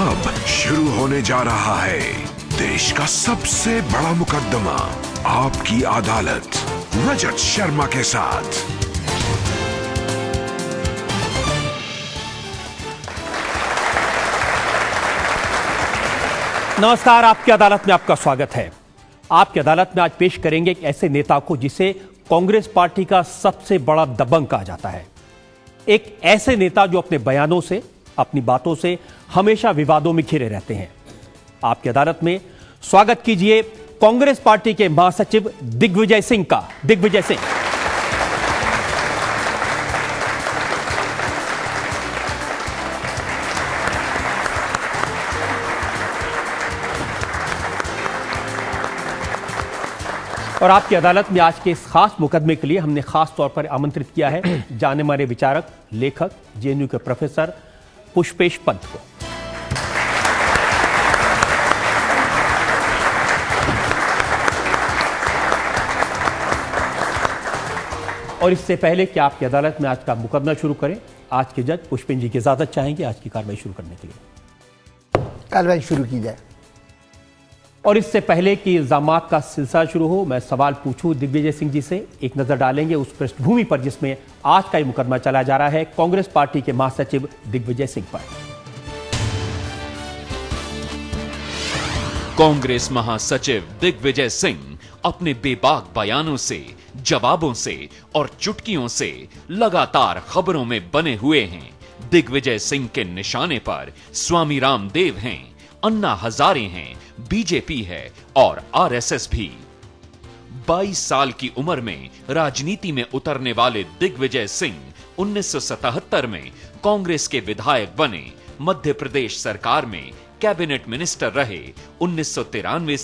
अब शुरू होने जा रहा है देश का सबसे बड़ा मुकदमा आपकी अदालत रजत शर्मा के साथ नमस्कार आपकी अदालत में आपका स्वागत है आपकी अदालत में आज पेश करेंगे एक ऐसे नेता को जिसे कांग्रेस पार्टी का सबसे बड़ा दबंग कहा जाता है एक ऐसे नेता जो अपने बयानों से अपनी बातों से हमेशा विवादों में घिरे रहते हैं आपकी अदालत में स्वागत कीजिए कांग्रेस पार्टी के महासचिव दिग्विजय सिंह का दिग्विजय सिंह और आपकी अदालत में आज के इस खास मुकदमे के लिए हमने खास तौर पर आमंत्रित किया है जाने माने विचारक लेखक जेएनयू के प्रोफेसर पुष्पेश पंत को और इससे पहले कि आपकी अदालत में आज का मुकदमा शुरू करें आज के जज पुष्पिन जी की इजाजत चाहेंगे आज की कार्रवाई शुरू करने के लिए कार्रवाई शुरू की जाए और इससे पहले कि इल्जाम का सिलसिला शुरू हो मैं सवाल पूछूं दिग्विजय सिंह जी से एक नज़र डालेंगे उस पृष्ठभूमि पर जिसमें आज का ये मुकदमा चलाया जा रहा है कांग्रेस पार्टी के महासचिव दिग्विजय सिंह पर कांग्रेस महासचिव दिग्विजय सिंह अपने बेबाक बयानों से जवाबों से और चुटकियों से लगातार खबरों में बने हुए हैं दिग्विजय सिंह के निशाने पर स्वामी रामदेव हैं अन्ना हजारे हैं बीजेपी है और आरएसएस भी 22 साल की उम्र में राजनीति में उतरने वाले दिग्विजय सिंह 1977 में कांग्रेस के विधायक बने मध्य प्रदेश सरकार में कैबिनेट मिनिस्टर रहे उन्नीस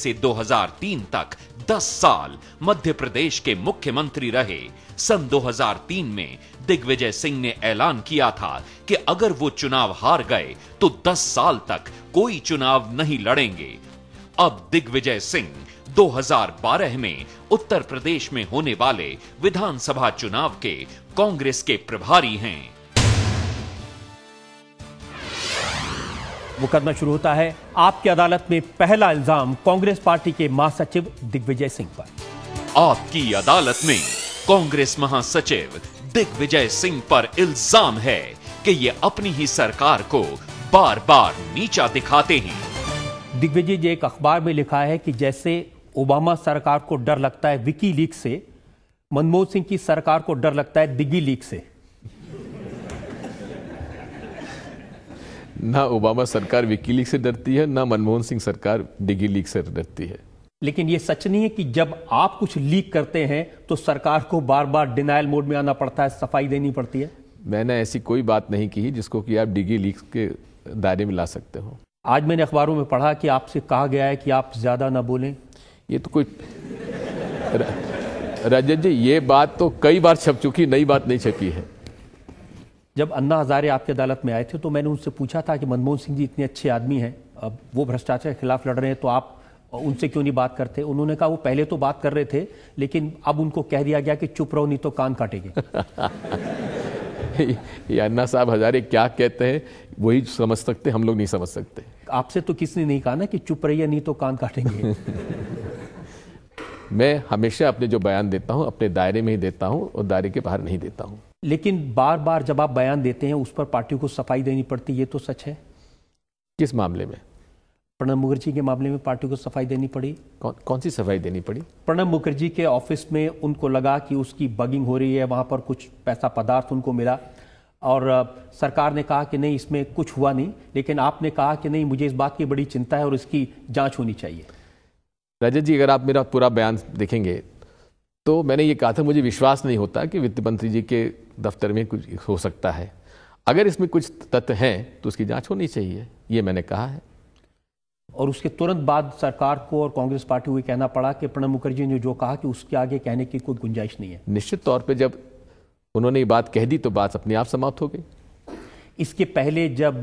से 2003 तक 10 साल मध्य प्रदेश के मुख्यमंत्री रहे सन 2003 में दिग्विजय सिंह ने ऐलान किया था कि अगर वो चुनाव हार गए तो 10 साल तक कोई चुनाव नहीं लड़ेंगे अब दिग्विजय सिंह 2012 में उत्तर प्रदेश में होने वाले विधानसभा चुनाव के कांग्रेस के प्रभारी हैं मुकदमा शुरू होता है आपकी अदालत में पहला इल्जाम कांग्रेस पार्टी के महासचिव दिग्विजय सिंह पर आपकी अदालत में कांग्रेस महासचिव दिग्विजय सिंह पर इल्जाम है कि ये अपनी ही सरकार को बार बार नीचा दिखाते हैं दिग्विजय जी एक अखबार में लिखा है कि जैसे ओबामा सरकार को डर लगता है विकी लीक से मनमोहन सिंह की सरकार को डर लगता है दिग्गी लीक से ना ओबामा सरकार विकी लीक से डरती है ना मनमोहन सिंह सरकार डिगी लीक से डरती है लेकिन यह सच नहीं है कि जब आप कुछ लीक करते हैं तो सरकार को बार बार डिनाइल मोड में आना पड़ता है सफाई देनी पड़ती है मैंने ऐसी कोई बात नहीं की जिसको कि आप डिगी लीक के दायरे में ला सकते हो आज मैंने अखबारों में पढ़ा कि आपसे कहा गया है कि आप ज़्यादा ना बोलें ये तो कोई रजत जी ये बात तो कई बार छप चुकी नई बात नहीं छपी है जब अन्ना हज़ारे आपकी अदालत में आए थे तो मैंने उनसे पूछा था कि मनमोहन सिंह जी इतने अच्छे आदमी हैं अब वो भ्रष्टाचार के खिलाफ लड़ रहे हैं तो आप और उनसे क्यों नहीं बात करते उन्होंने कहा वो पहले तो बात कर रहे थे लेकिन अब उनको कह दिया गया कि चुप रहो नहीं तो कान काटेंगे अन्ना साहब हजारे क्या कहते हैं वही समझ सकते हम लोग नहीं समझ सकते आपसे तो किसने नहीं कहा ना कि चुप रहिए नहीं तो कान काटेंगे मैं हमेशा अपने जो बयान देता हूँ अपने दायरे में ही देता हूँ और दायरे के बाहर नहीं देता हूँ लेकिन बार बार जब आप बयान देते हैं उस पर पार्टी को सफाई देनी पड़ती ये तो सच है किस मामले में प्रणब मुखर्जी के मामले में पार्टी को सफाई देनी पड़ी कौन कौन सी सफाई देनी पड़ी प्रणब मुखर्जी के ऑफिस में उनको लगा कि उसकी बगिंग हो रही है वहां पर कुछ पैसा पदार्थ उनको मिला और सरकार ने कहा कि नहीं इसमें कुछ हुआ नहीं लेकिन आपने कहा कि नहीं मुझे इस बात की बड़ी चिंता है और इसकी जांच होनी चाहिए रजत जी अगर आप मेरा पूरा बयान देखेंगे तो मैंने ये कहा था मुझे विश्वास नहीं होता कि वित्त मंत्री जी के दफ्तर में कुछ हो सकता है अगर इसमें कुछ तत्व हैं तो उसकी जांच होनी चाहिए ये मैंने कहा है और उसके तुरंत बाद सरकार को और कांग्रेस पार्टी को कहना पड़ा कि प्रणब मुखर्जी ने जो कहा कि उसके आगे कहने की कोई गुंजाइश नहीं है निश्चित तौर पर जब उन्होंने ये बात कह दी तो बात अपने आप समाप्त हो गई इसके पहले जब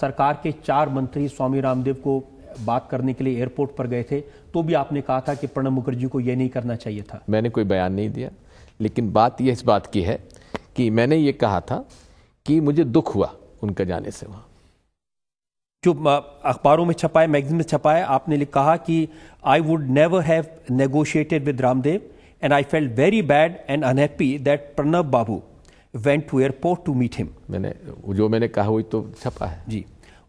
सरकार के चार मंत्री स्वामी रामदेव को बात करने के लिए एयरपोर्ट पर गए थे तो भी आपने कहा था कि प्रणब मुखर्जी को यह नहीं करना चाहिए था मैंने कोई बयान नहीं दिया लेकिन बात यह इस बात की है कि मैंने ये कहा था कि मुझे दुख हुआ उनका जाने से वहाँ जो अखबारों में छपा है मैगजीन में छपा है आपने कहा कि I would never have negotiated with Ramdev and I felt very bad and unhappy that Pranab Babu went to airport to meet him मैंने जो मैंने कहा वही तो छपा है जी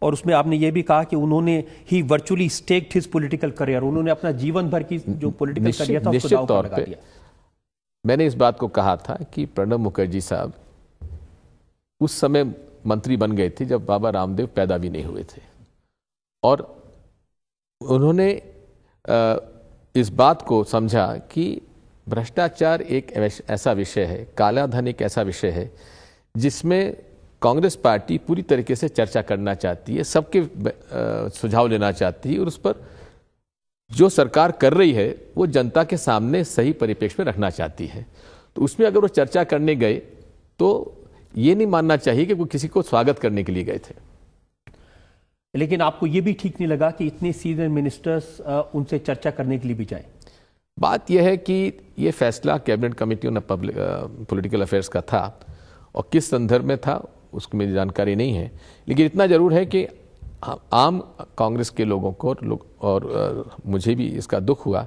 और उसमें आपने ये भी कहा कि उन्होंने ही virtually staked his political career उन्होंने अपना जीवन भर की जो पॉलिटिकल करियर था उसको तौर पे मैंने इस बात को कहा था कि प्रणब मुखर्जी साहब उस समय मंत्री बन गए थे जब बाबा रामदेव पैदा भी नहीं हुए थे और उन्होंने इस बात को समझा कि भ्रष्टाचार एक ऐसा विषय है काला धन एक ऐसा विषय है जिसमें कांग्रेस पार्टी पूरी तरीके से चर्चा करना चाहती है सबके सुझाव लेना चाहती है और उस पर जो सरकार कर रही है वो जनता के सामने सही परिप्रेक्ष्य में रखना चाहती है तो उसमें अगर वो चर्चा करने गए तो ये नहीं मानना चाहिए कि वो किसी को स्वागत करने के लिए गए थे लेकिन आपको ये भी ठीक नहीं लगा कि इतने सीनियर मिनिस्टर्स उनसे चर्चा करने के लिए भी जाएं बात यह है कि ये फैसला cabinet committee on political affairs का था और किस संदर्भ में था उसकी मेरी जानकारी नहीं है लेकिन इतना ज़रूर है कि आम कांग्रेस के लोगों को और मुझे भी इसका दुख हुआ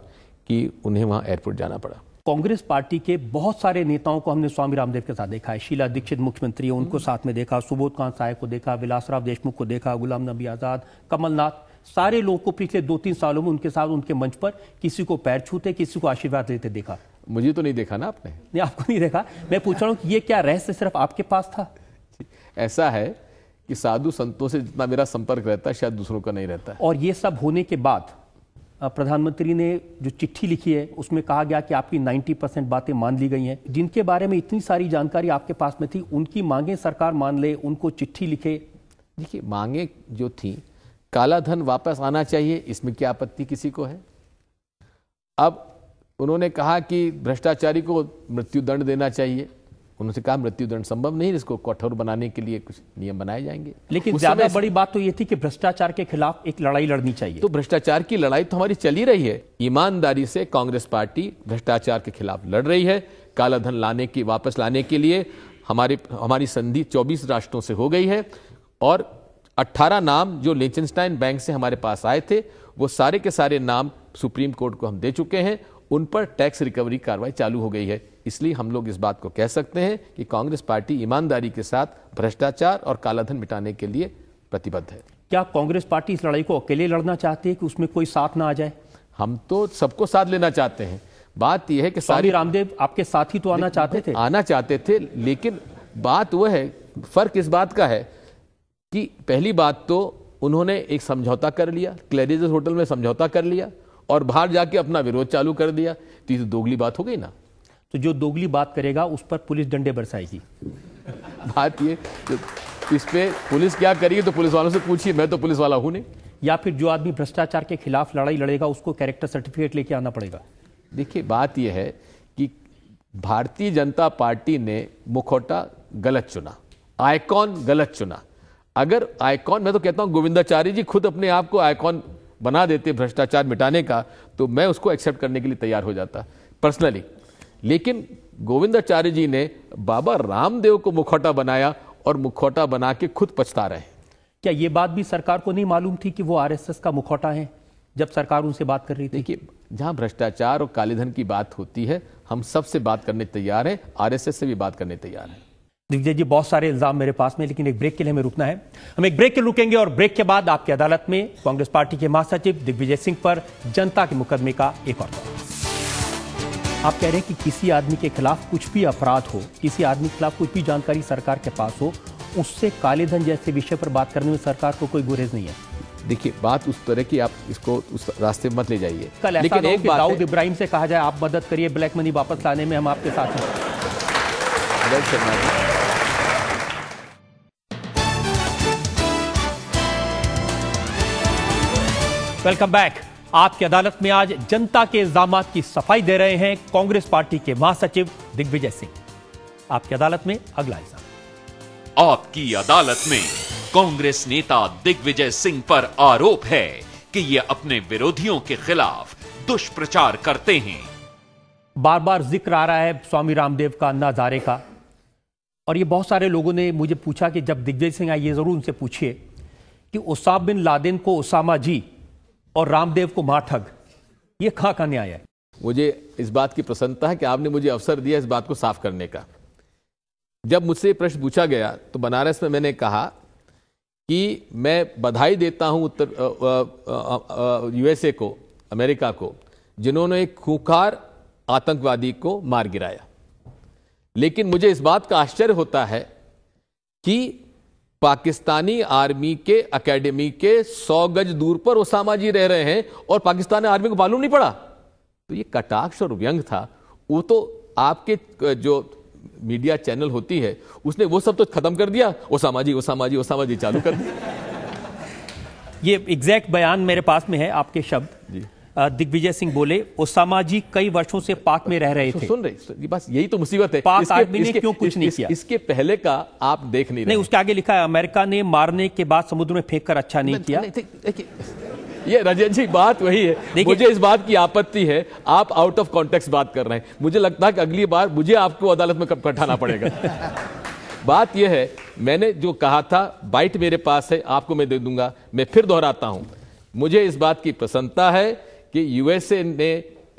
कि उन्हें वहाँ एयरपोर्ट जाना पड़ा कांग्रेस पार्टी के बहुत सारे नेताओं को हमने स्वामी रामदेव के साथ देखा है शीला दीक्षित मुख्यमंत्री उनको साथ में देखा सुबोध कांत साय को देखा विलासराव देशमुख को देखा गुलाम नबी आजाद कमलनाथ सारे लोगों को पिछले दो तीन सालों में उनके साथ उनके मंच पर किसी को पैर छूते किसी को आशीर्वाद देते देखा मुझे तो नहीं देखा ना आपने नहीं आपको नहीं देखा मैं पूछ रहा हूँ कि ये क्या रहस्य सिर्फ आपके पास था ऐसा है कि साधु संतों से जितना मेरा संपर्क रहता है शायद दूसरों का नहीं रहता और ये सब होने के बाद प्रधानमंत्री ने जो चिट्ठी लिखी है उसमें कहा गया कि आपकी 90 परसेंट बातें मान ली गई हैं जिनके बारे में इतनी सारी जानकारी आपके पास में थी उनकी मांगे सरकार मान ले उनको चिट्ठी लिखे देखिए मांगे जो थी काला धन वापस आना चाहिए इसमें क्या आपत्ति किसी को है अब उन्होंने कहा कि भ्रष्टाचारी को मृत्युदंड देना चाहिए उन्होंने कहा दंड संभव नहीं इसको कठोर बनाने के लिए कुछ नियम बनाए जाएंगे लेकिन ज्यादा बड़ी बात तो ये थी कि भ्रष्टाचार के खिलाफ एक लड़ाई लड़नी चाहिए तो भ्रष्टाचार की लड़ाई तो हमारी चली रही है ईमानदारी से कांग्रेस पार्टी भ्रष्टाचार के खिलाफ लड़ रही है काला धन लाने की वापस लाने के लिए हमारे हमारी संधि 24 राष्ट्रों से हो गई है और 18 नाम जो लेचनस्टाइन बैंक से हमारे पास आए थे वो सारे के सारे नाम सुप्रीम कोर्ट को हम दे चुके हैं उन पर टैक्स रिकवरी कार्रवाई चालू हो गई है इसलिए हम लोग इस बात को कह सकते हैं कि कांग्रेस पार्टी ईमानदारी के साथ भ्रष्टाचार और कालाधन मिटाने के लिए प्रतिबद्ध है क्या कांग्रेस पार्टी इस लड़ाई को अकेले लड़ना चाहती है कि उसमें कोई साथ ना आ जाए हम तो सबको साथ लेना चाहते हैं बात यह है कि सारी रामदेव आपके साथ ही तो आना चाहते थे आना चाहते थे लेकिन बात वह है फर्क इस बात का है कि पहली बात तो उन्होंने एक समझौता कर लिया क्लेरिज होटल में समझौता कर लिया और बाहर जाके अपना विरोध चालू कर दिया तो ये तो दोगली बात हो गई ना तो जो दोगली बात करेगा उस पर पुलिस डंडे बरसाएगी बात ये इस पर पुलिस क्या करेगी तो पुलिस वालों से पूछिए मैं तो पुलिस वाला हूं नहीं या फिर जो आदमी भ्रष्टाचार के खिलाफ लड़ाई लड़ेगा उसको कैरेक्टर सर्टिफिकेट लेके आना पड़ेगा देखिए बात यह है कि भारतीय जनता पार्टी ने मुखौटा गलत चुना आइकॉन गलत चुना अगर आइकॉन मैं तो कहता हूं गोविंदाचार्य जी खुद अपने आप को आइकॉन बना देते भ्रष्टाचार मिटाने का तो मैं उसको एक्सेप्ट करने के लिए तैयार हो जाता पर्सनली लेकिन गोविंदाचार्य जी ने बाबा रामदेव को मुखौटा बनाया और मुखौटा बना के खुद पछता रहे क्या ये बात भी सरकार को नहीं मालूम थी कि वो आरएसएस का मुखौटा है जब सरकार उनसे बात कर रही थी देखिए जहां भ्रष्टाचार और कालेधन की बात होती है हम सबसे बात करने तैयार हैं आरएसएस से भी बात करने तैयार हैं दिग्विजय जी बहुत सारे इल्जाम मेरे पास में लेकिन एक ब्रेक के लिए हमें रुकना है हम एक ब्रेक के रुकेंगे और ब्रेक के बाद आपकी अदालत में कांग्रेस पार्टी के महासचिव दिग्विजय सिंह पर जनता के मुकदमे का एक और आप कह रहे हैं कि किसी आदमी के खिलाफ कुछ भी अपराध हो किसी आदमी के खिलाफ कुछ भी जानकारी सरकार के पास हो उससे काले धन जैसे विषय पर बात करने में सरकार को कोई गुरेज नहीं है देखिए बात उस तरह की आप इसको उस रास्ते मत ले जाइए कल लेकिन एक दाऊद इब्राहिम से कहा जाए आप मदद करिए ब्लैक मनी वापस लाने में हम आपके साथ हैं वेलकम बैक आपकी अदालत में आज जनता के इल्जाम की सफाई दे रहे हैं कांग्रेस पार्टी के महासचिव दिग्विजय सिंह आपकी अदालत में अगला इल्जाम आपकी अदालत में कांग्रेस नेता दिग्विजय सिंह पर आरोप है कि ये अपने विरोधियों के खिलाफ दुष्प्रचार करते हैं बार बार जिक्र आ रहा है स्वामी रामदेव का नजारे का और ये बहुत सारे लोगों ने मुझे पूछा कि जब दिग्विजय सिंह आए ये ज़रूर उनसे पूछिए कि उसाम बिन लादेन को उसामा जी और रामदेव को माठग ये खा का न्याय है मुझे इस बात की प्रसन्नता है कि आपने मुझे अवसर दिया इस बात को साफ करने का जब मुझसे प्रश्न पूछा गया तो बनारस में मैंने कहा कि मैं बधाई देता हूं उत्तर यूएसए को अमेरिका को जिन्होंने एक खूंखार आतंकवादी को मार गिराया लेकिन मुझे इस बात का आश्चर्य होता है कि पाकिस्तानी आर्मी के एकेडमी के सौ गज दूर पर ओसामा जी रह रहे हैं और पाकिस्तानी आर्मी को मालूम नहीं पड़ा तो ये कटाक्ष और व्यंग था वो तो आपके जो मीडिया चैनल होती है उसने वो सब तो खत्म कर दिया Osama ji Osama ji Osama ji चालू कर दिया ये एग्जैक्ट बयान मेरे पास में है आपके शब्द जी दिग्विजय सिंह बोले ओसामा जी कई वर्षों से पाक में रह रहे थे सुन रहे बस यही तो मुसीबत है पाक आर्मी ने क्यों कुछ इस, नहीं किया इसके पहले का आप देख नहीं नहीं उसके आगे लिखा है अमेरिका ने मारने के बाद समुद्र में फेंक कर अच्छा नहीं किया ये रजत जी बात वही है मुझे इस बात की आपत्ति है आप आउट ऑफ कॉन्टेक्स्ट बात कर रहे हैं मुझे लगता है कि अगली बार मुझे आपको अदालत में कटाना पड़ेगा बात यह है मैंने जो कहा था बाइट मेरे पास है आपको मैं दे दूंगा मैं फिर दोहराता हूं मुझे इस बात की प्रसन्नता है कि यूएसए ने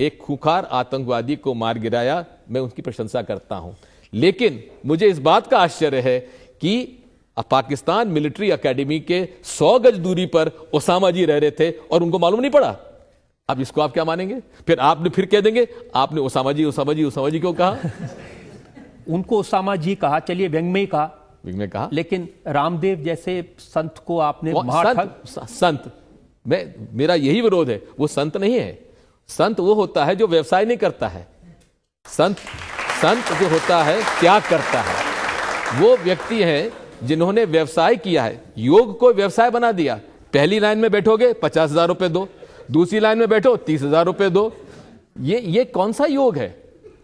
एक खुखार आतंकवादी को मार गिराया मैं उनकी प्रशंसा करता हूं लेकिन मुझे इस बात का आश्चर्य है कि पाकिस्तान मिलिट्री एकेडमी के सौ गज दूरी पर ओसामा जी रह रहे थे और उनको मालूम नहीं पड़ा अब इसको आप क्या मानेंगे फिर आपने फिर कह देंगे आपने Osama ji Osama ji Osama ji क्यों कहा उनको ओसामा जी कहा चलिए व्यंगमय कहा व्यंगमय कहा लेकिन रामदेव जैसे संत को आपने संत, संत मैं मेरा यही विरोध है वो संत नहीं है संत वो होता है जो व्यवसाय नहीं करता है संत संत जो होता है क्या करता है वो व्यक्ति हैं जिन्होंने व्यवसाय किया है योग को व्यवसाय बना दिया पहली लाइन में बैठोगे पचास हजार रुपये दो दूसरी लाइन में बैठो तीस हजार रुपये दो ये ये कौन सा योग है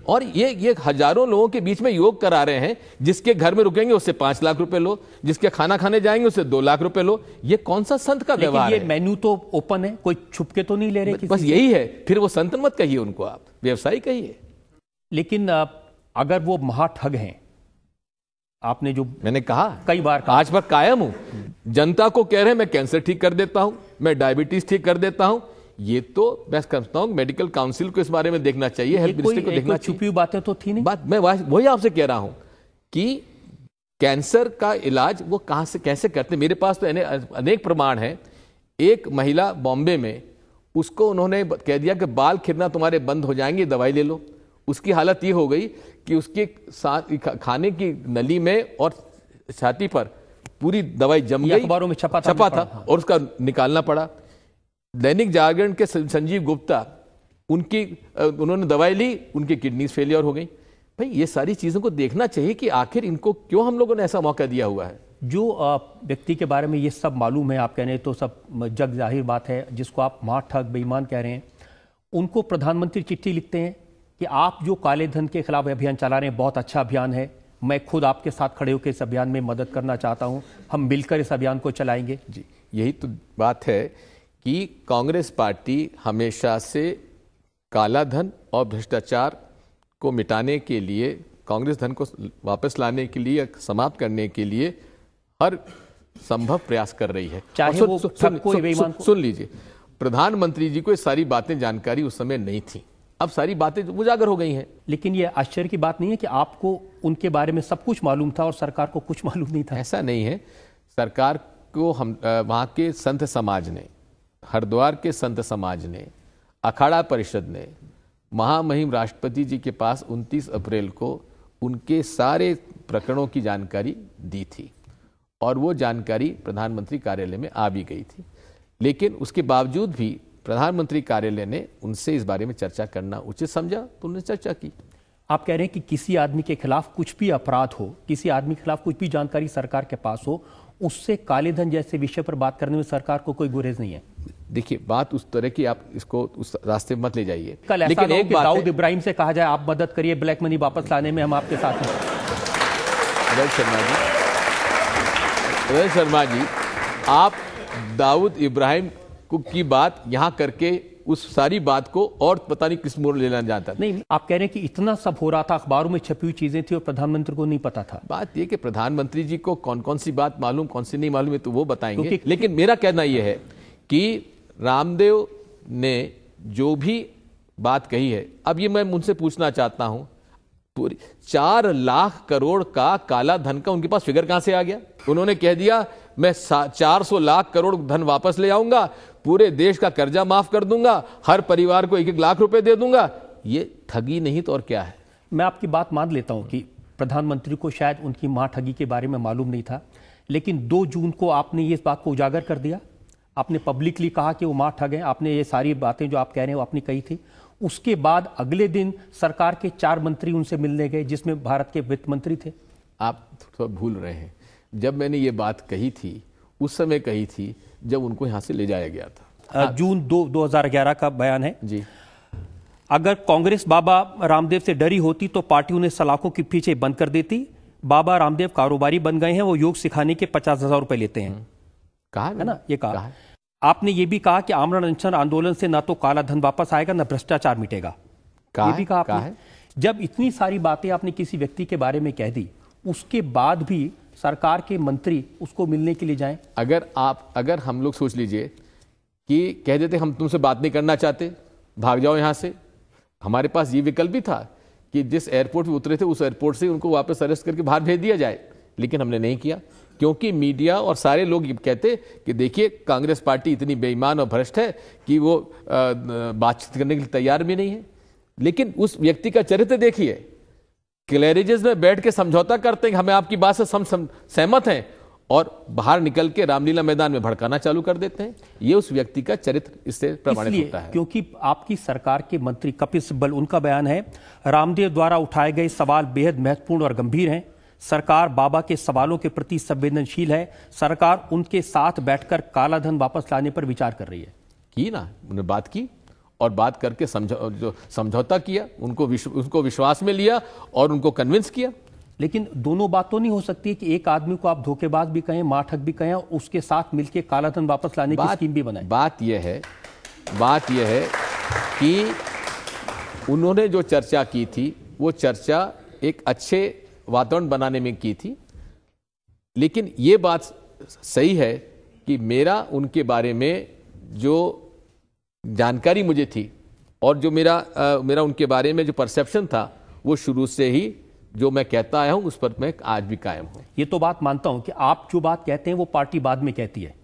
और ये ये हजारों लोगों के बीच में योग करा रहे हैं जिसके घर में रुकेंगे उससे पांच लाख रुपए लो जिसके खाना खाने जाएंगे उससे दो लाख रुपए लो ये कौन सा संत का व्यवहार है मेन्यू तो ओपन है कोई छुपके तो नहीं ले रहे बस यही है फिर वो संत मत कहिए उनको आप व्यवसायी कहिए लेकिन अगर वो महाठग हैं आपने जो मैंने कहा कई बार कहा। आज पर कायम हूं जनता को कह रहे हैं मैं कैंसर ठीक कर देता हूं मैं डायबिटीज ठीक कर देता हूं ये तो मैं समझता हूँ मेडिकल काउंसिल को इस बारे में देखना चाहिए हेल्थ मिनिस्टर को देखना तो छुपी बातें तो थी नहीं बात मैं वही आपसे कह रहा हूँ कि कैंसर का इलाज वो कहाँ से कैसे करते मेरे पास तो अनेक प्रमाण है एक महिला बॉम्बे में उसको उन्होंने कह दिया कि बाल खिरना तुम्हारे बंद हो जाएंगे दवाई ले लो उसकी हालत ये हो गई कि उसके खाने की नली में और छाती पर पूरी दवाई जम गई अखबारों में छपा छपा था, था और उसका निकालना पड़ा दैनिक जागरण के संजीव गुप्ता उनकी उन्होंने दवाई ली उनकी किडनीज फेलियर हो गई भाई ये सारी चीज़ों को देखना चाहिए कि आखिर इनको क्यों हम लोगों ने ऐसा मौका दिया हुआ है जो व्यक्ति के बारे में ये सब मालूम है आप कह रहे तो सब जग जाहिर बात है जिसको आप मार ठग बेईमान कह रहे हैं उनको प्रधानमंत्री चिट्ठी लिखते हैं कि आप जो काले धन के खिलाफ अभियान चला रहे हैं बहुत अच्छा अभियान है मैं खुद आपके साथ खड़े होकर इस अभियान में मदद करना चाहता हूं हम मिलकर इस अभियान को चलाएंगे जी यही तो बात है कि कांग्रेस पार्टी हमेशा से काला धन और भ्रष्टाचार को मिटाने के लिए कांग्रेस धन को वापस लाने के लिए समाप्त करने के लिए हर संभव प्रयास कर रही है चाहे सुन, वो सुन, सुन, सुन, सुन लीजिए प्रधानमंत्री जी को सारी बातें जानकारी उस समय नहीं थी अब सारी बातें तो उजागर हो गई हैं लेकिन ये आश्चर्य की बात नहीं है कि आपको उनके बारे में सब कुछ मालूम था और सरकार को कुछ मालूम नहीं था ऐसा नहीं है सरकार को हम वहाँ के संत समाज ने हरिद्वार के संत समाज ने अखाड़ा परिषद ने महामहिम राष्ट्रपति जी के पास 29 अप्रैल को उनके सारे प्रकरणों की जानकारी दी थी और वो जानकारी प्रधानमंत्री कार्यालय में आ भी गई थी लेकिन उसके बावजूद भी प्रधानमंत्री कार्यालय ने उनसे इस बारे में चर्चा करना उचित समझा तो उन्होंने चर्चा की आप कह रहे हैं कि किसी आदमी के खिलाफ कुछ भी अपराध हो किसी आदमी के खिलाफ कुछ भी जानकारी सरकार के पास हो उससे धन जैसे विषय पर बात करने में सरकार को कोई गुरेज नहीं है देखिए बात उस तरह की आप इसको उस रास्ते मत ले जाइए कल ऐसा लेकिन एक दाऊद इब्राहिम से कहा जाए आप मदद करिए ब्लैक मनी वापस लाने में हम आपके साथ हैं शर्मा जी शर्मा जी आप दाऊद इब्राहिम की बात यहाँ करके उस सारी बात को और पता नहीं किस मोर लेना जाता नहीं आप कह रहे हैं कि इतना सब हो रहा था अखबारों में छपी हुई चीजें थी और प्रधानमंत्री को नहीं पता था बात यह कि प्रधानमंत्री जी को कौन कौन सी बात मालूम कौन सी नहीं मालूम है तो वो बताएंगे तो लेकिन मेरा कहना यह है कि रामदेव ने जो भी बात कही है अब ये मैं उनसे पूछना चाहता हूं चार लाख करोड़ का काला धन का उनके पास फिगर कहां से आ गया उन्होंने कह दिया मैं चार सौ लाख करोड़ धन वापस ले आऊंगा पूरे देश का कर्जा माफ कर दूंगा हर परिवार को एक एक लाख रुपए दे दूंगा ये ठगी नहीं तो और क्या है मैं आपकी बात मान लेता हूं कि प्रधानमंत्री को शायद उनकी मां ठगी के बारे में मालूम नहीं था लेकिन दो जून को आपने ये इस बात को उजागर कर दिया आपने पब्लिकली कहा कि वो मां ठग है आपने ये सारी बातें जो आप कह रहे हैं आपने कही थी उसके बाद अगले दिन सरकार के चार मंत्री उनसे मिलने गए जिसमें भारत के वित्त मंत्री थे आप थोड़ा भूल रहे हैं जब मैंने ये बात कही थी उस समय कही थी जब उनको यहाँ से ले जाया गया था हाँ। जून दो दो का बयान है जी अगर कांग्रेस बाबा रामदेव से डरी होती तो पार्टी उन्हें सलाखों के पीछे बंद कर देती बाबा रामदेव कारोबारी बन गए हैं वो योग सिखाने के पचास हजार रुपए लेते हैं हम्म। कहा है ना ये कहा, कहा। आपने ये भी कहा कि आमरण अनशन आंदोलन से ना तो काला धन वापस आएगा ना भ्रष्टाचार मिटेगा कहा ये भी कहा, कहा आपने जब इतनी सारी बातें आपने किसी व्यक्ति के बारे में कह दी उसके बाद भी सरकार के मंत्री उसको मिलने के लिए जाएं अगर आप अगर हम लोग सोच लीजिए कि कह देते हम तुमसे बात नहीं करना चाहते भाग जाओ यहाँ से हमारे पास ये विकल्प भी था कि जिस एयरपोर्ट पर उतरे थे उस एयरपोर्ट से उनको वापस अरेस्ट करके बाहर भेज दिया जाए लेकिन हमने नहीं किया क्योंकि मीडिया और सारे लोग ये कहते कि देखिए कांग्रेस पार्टी इतनी बेईमान और भ्रष्ट है कि वो बातचीत करने के लिए तैयार भी नहीं है लेकिन उस व्यक्ति का चरित्र देखिए क्लैरिजेज में बैठ के समझौता करते हैं हमें आपकी बात से सम, सम, सहमत हैं और बाहर निकल के रामलीला मैदान में भड़काना चालू कर देते हैं ये उस व्यक्ति का चरित्र इससे प्रमाणित होता है क्योंकि आपकी सरकार के मंत्री कपिल सिब्बल उनका बयान है रामदेव द्वारा उठाए गए सवाल बेहद महत्वपूर्ण और गंभीर हैं सरकार बाबा के सवालों के प्रति संवेदनशील है सरकार उनके साथ बैठकर कालाधन वापस लाने पर विचार कर रही है की ना उन्होंने बात की और बात करके समझौ जो समझौता किया उनको विश्व उनको विश्वास में लिया और उनको कन्विंस किया लेकिन दोनों बात तो नहीं हो सकती कि एक आदमी को आप धोखेबाज भी कहें माठक भी कहें उसके साथ मिलकर कालाधन वापस लाने की स्कीम भी बनाए बात यह है बात यह है कि उन्होंने जो चर्चा की थी वो चर्चा एक अच्छे वातावरण बनाने में की थी लेकिन ये बात सही है कि मेरा उनके बारे में जो जानकारी मुझे थी और जो मेरा आ, मेरा उनके बारे में जो परसेप्शन था वो शुरू से ही जो मैं कहता आया हूं उस पर मैं आज भी कायम हूं ये तो बात मानता हूं कि आप जो बात कहते हैं वो पार्टी बाद में कहती है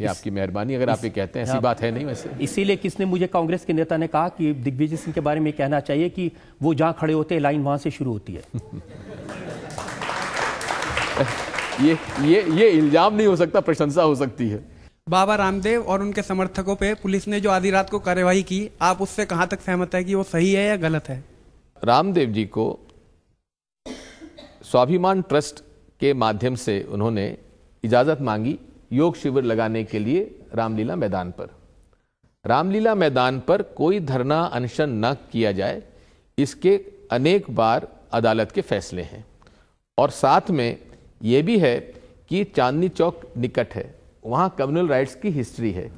ये आपकी मेहरबानी अगर इस, आप ये कहते हैं ऐसी हाँ। बात है नहीं वैसे इसीलिए किसने मुझे कांग्रेस के नेता ने कहा कि दिग्विजय सिंह के बारे में कहना चाहिए कि वो जहां खड़े होते हैं लाइन वहां से शुरू होती है ये ये ये इल्जाम नहीं हो सकता प्रशंसा हो सकती है बाबा रामदेव और उनके समर्थकों पे पुलिस ने जो आधी रात को कार्यवाही की आप उससे कहां तक सहमत है कि वो सही है या गलत है रामदेव जी को स्वाभिमान ट्रस्ट के माध्यम से उन्होंने इजाज़त मांगी योग शिविर लगाने के लिए रामलीला मैदान पर रामलीला मैदान पर कोई धरना अनशन न किया जाए इसके अनेक बार अदालत के फैसले हैं और साथ में ये भी है कि चांदनी चौक निकट है वहाँ कम्युनल राइट्स की हिस्ट्री है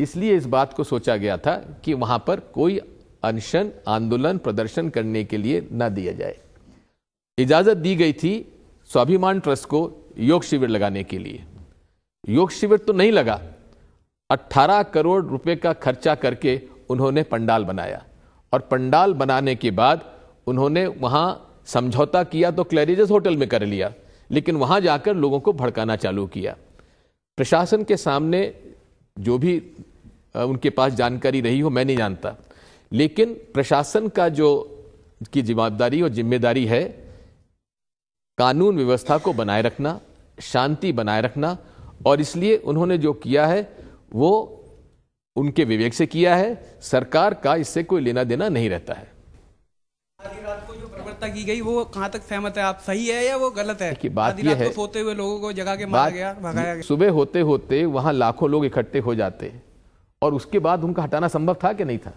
इसलिए इस बात को सोचा गया था कि वहाँ पर कोई अनशन आंदोलन प्रदर्शन करने के लिए ना दिया जाए इजाज़त दी गई थी स्वाभिमान ट्रस्ट को योग शिविर लगाने के लिए योग शिविर तो नहीं लगा 18 करोड़ रुपए का खर्चा करके उन्होंने पंडाल बनाया और पंडाल बनाने के बाद उन्होंने वहाँ समझौता किया तो क्लैरिजस होटल में कर लिया लेकिन वहाँ जाकर लोगों को भड़काना चालू किया प्रशासन के सामने जो भी उनके पास जानकारी रही हो मैं नहीं जानता लेकिन प्रशासन का जो की जिम्मेदारी और जिम्मेदारी है कानून व्यवस्था को बनाए रखना शांति बनाए रखना और इसलिए उन्होंने जो किया है वो उनके विवेक से किया है सरकार का इससे कोई लेना देना नहीं रहता है हत्या की गई वो कहाँ तक सहमत है आप सही है या वो गलत है कि बात ये है सोते हुए लोगों को जगह के मारा गया भगाया गया सुबह होते होते वहाँ लाखों लोग इकट्ठे हो जाते और उसके बाद उनका हटाना संभव था कि नहीं था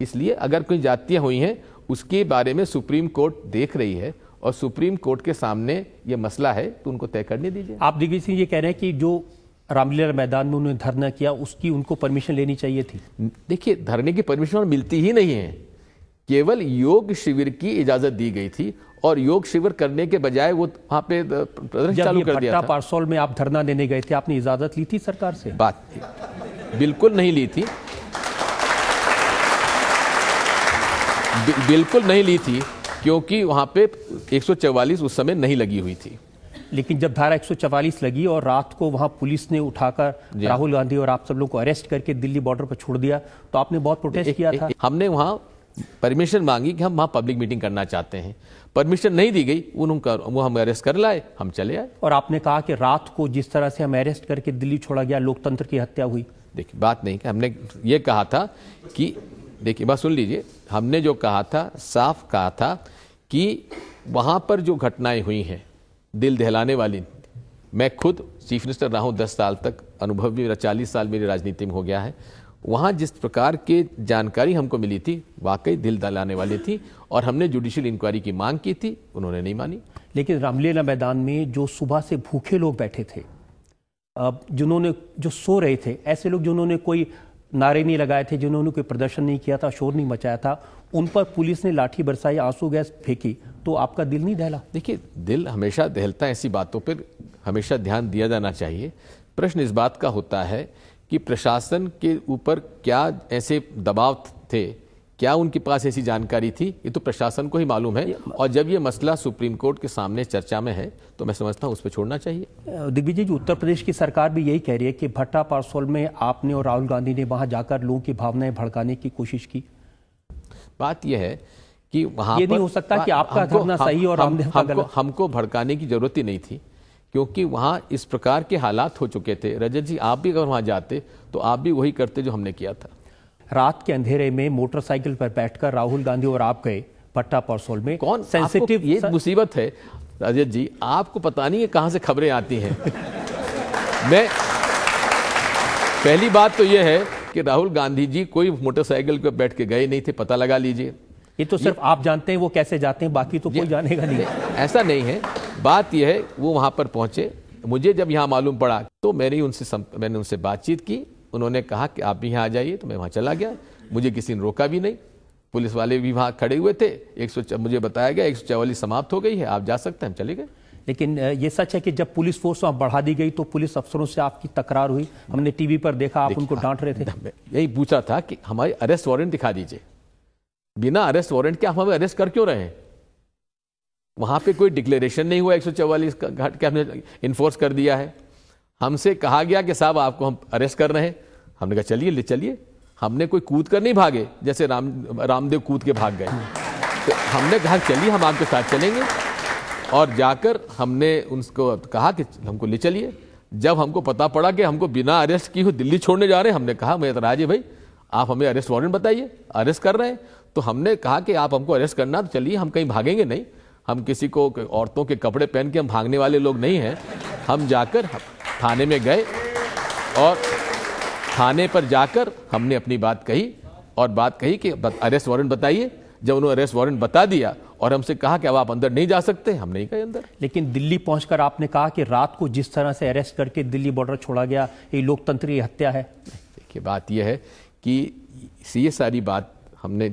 इसलिए अगर कोई जातियां हुई हैं उसके बारे में सुप्रीम कोर्ट देख रही है और सुप्रीम कोर्ट के सामने ये मसला है तो उनको तय करने दीजिए आप दिग्विजय सिंह ये कह रहे हैं कि जो रामलीला मैदान में उन्होंने धरना किया उसकी उनको परमिशन लेनी चाहिए थी देखिए धरने की परमिशन मिलती ही नहीं है केवल योग शिविर की इजाजत दी गई थी और योग शिविर करने के बजाय वो वहां पे प्रदर्शन चालू कर दिया था पार्सोल में आप धरना देने गए थे आपने इजाजत ली थी सरकार से बात बिल्कुल नहीं ली थी बिल्कुल नहीं ली थी क्योंकि वहां पे 144 उस समय नहीं लगी हुई थी लेकिन जब धारा 144 लगी और रात को वहां पुलिस ने उठाकर राहुल गांधी और आप सब लोग को अरेस्ट करके दिल्ली बॉर्डर पर छोड़ दिया तो आपने बहुत प्रोटेस्ट किया था हमने वहां परमिशन मांगी कि हम वहाँ पब्लिक मीटिंग करना चाहते हैं परमिशन नहीं दी गई उनका वो हम अरेस्ट कर लाए हम चले आए और आपने कहा कि रात को जिस तरह से हम अरेस्ट करके दिल्ली छोड़ा गया लोकतंत्र की हत्या हुई देखिए बात नहीं हमने ये कहा था कि देखिए बात सुन लीजिए हमने जो कहा था साफ कहा था कि वहाँ पर जो घटनाएं हुई हैं दिल दहलाने वाली मैं खुद चीफ मिनिस्टर रहा हूँ दस साल तक अनुभव भी मेरा चालीस साल मेरी राजनीति में हो गया है वहाँ जिस प्रकार के जानकारी हमको मिली थी वाकई दिल दहलाने वाली थी और हमने जुडिशियल इंक्वायरी की मांग की थी उन्होंने नहीं मानी लेकिन रामलीला मैदान में जो सुबह से भूखे लोग बैठे थे जिन्होंने जो सो रहे थे ऐसे लोग जिन्होंने कोई नारे नहीं लगाए थे जिन्होंने कोई प्रदर्शन नहीं किया था शोर नहीं मचाया था उन पर पुलिस ने लाठी बरसाई आंसू गैस फेंकी तो आपका दिल नहीं दहला देखिए दिल हमेशा दहलता ऐसी बातों पर हमेशा ध्यान दिया जाना चाहिए प्रश्न इस बात का होता है कि प्रशासन के ऊपर क्या ऐसे दबाव थे क्या उनके पास ऐसी जानकारी थी ये तो प्रशासन को ही मालूम है और जब ये मसला सुप्रीम कोर्ट के सामने चर्चा में है तो मैं समझता हूँ उस पर छोड़ना चाहिए दिग्विजय जी, उत्तर प्रदेश की सरकार भी यही कह रही है कि भट्टा पार्सल में आपने और राहुल गांधी ने वहां जाकर लोगों की भावनाएं भड़काने की कोशिश की बात यह है कि वहां ये नहीं हो सकता कि आपका सही और हमको भड़काने की जरूरत ही नहीं थी क्योंकि वहां इस प्रकार के हालात हो चुके थे रजत जी आप भी अगर वहां जाते तो आप भी वही करते जो हमने किया था रात के अंधेरे में मोटरसाइकिल पर बैठकर राहुल गांधी और आप गए पट्टा परसोल में कौन सेंसिटिव ये मुसीबत है रजत जी आपको पता नहीं है कहां से खबरें आती हैं मैं पहली बात तो यह है कि राहुल गांधी जी कोई मोटरसाइकिल पर बैठ के गए नहीं थे पता लगा लीजिए ये तो सिर्फ ये, आप जानते हैं वो कैसे जाते हैं बाकी तो कोई जानेगा नहीं ऐसा नहीं है बात यह है वो वहाँ पर पहुँचे मुझे जब यहाँ मालूम पड़ा तो मैंने उनसे मैंने उनसे बातचीत की उन्होंने कहा कि आप भी यहाँ आ जाइए तो मैं वहाँ चला गया मुझे किसी ने रोका भी नहीं पुलिस वाले भी वहाँ खड़े हुए थे एक सौ मुझे बताया गया एक सौ समाप्त हो गई है आप जा सकते हैं हम चले गए लेकिन ये सच है कि जब पुलिस फोर्स वहाँ बढ़ा दी गई तो पुलिस अफसरों से आपकी तकरार हुई हमने टीवी पर देखा आप उनको डांट रहे थे यही पूछा था कि हमारे अरेस्ट वारंट दिखा दीजिए बिना अरेस्ट वारंट के आप हमें अरेस्ट कर क्यों रहे हैं वहाँ पे कोई डिक्लेरेशन नहीं हुआ चौवालीस का घाट के हमने इन्फोर्स कर दिया है हमसे कहा गया कि साहब आपको हम अरेस्ट कर रहे हैं हमने कहा चलिए ले चलिए हमने कोई कूद कर नहीं भागे जैसे राम रामदेव कूद के भाग गए तो हमने कहा चलिए हम आपके साथ चलेंगे और जाकर हमने उनको कहा कि हमको ले चलिए जब हमको पता पड़ा कि हमको बिना अरेस्ट की हो दिल्ली छोड़ने जा रहे हैं हमने कहा मैं राजे भाई आप हमें अरेस्ट वारंट बताइए अरेस्ट कर रहे हैं तो हमने कहा कि आप हमको अरेस्ट करना तो चलिए हम कहीं भागेंगे नहीं हम किसी को औरतों के कपड़े पहन के हम भागने वाले लोग नहीं हैं हम जाकर थाने में गए और थाने पर जाकर हमने अपनी बात कही और बात कही कि अरेस्ट वारंट बताइए जब उन्होंने अरेस्ट वारंट बता दिया और हमसे कहा कि अब आप अंदर नहीं जा सकते हम नहीं गए अंदर लेकिन दिल्ली पहुंचकर आपने कहा कि रात को जिस तरह से अरेस्ट करके दिल्ली बॉर्डर छोड़ा गया ये लोकतंत्रीय हत्या है देखिए बात यह है कि ये सारी बात हमने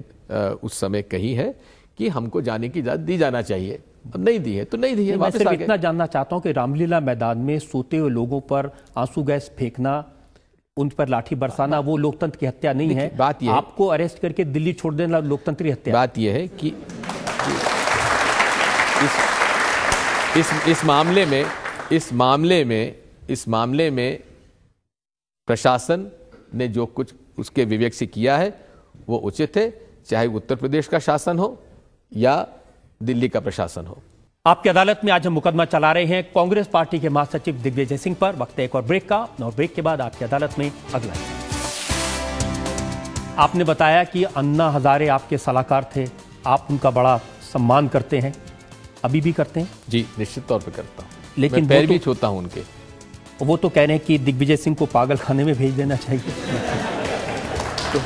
उस समय कही है कि हमको जाने की इजाज़त दी जाना चाहिए नहीं दी है तो नहीं दी है मैं सिर्फ इतना जानना चाहता हूँ कि रामलीला मैदान में सोते हुए लोगों पर आंसू गैस फेंकना उन पर लाठी बरसाना वो लोकतंत्र की हत्या नहीं है बात ये आपको अरेस्ट करके दिल्ली छोड़ देना की हत्या बात यह है कि इस इस इस मामले में इस मामले में इस मामले में प्रशासन ने जो कुछ उसके विवेक से किया है वो उचित है चाहे उत्तर प्रदेश का शासन हो या दिल्ली का प्रशासन हो आपकी अदालत में आज हम मुकदमा चला रहे हैं कांग्रेस पार्टी के महासचिव दिग्विजय सिंह पर वक्त एक और ब्रेक का और ब्रेक के बाद आपकी अदालत में अगला आपने बताया कि अन्ना हजारे आपके सलाहकार थे आप उनका बड़ा सम्मान करते हैं अभी भी करते हैं जी निश्चित तौर पर करता हूँ लेकिन मैं तो, भी छूता हूँ उनके वो तो कह रहे हैं कि दिग्विजय सिंह को पागल खाने में भेज देना चाहिए तो,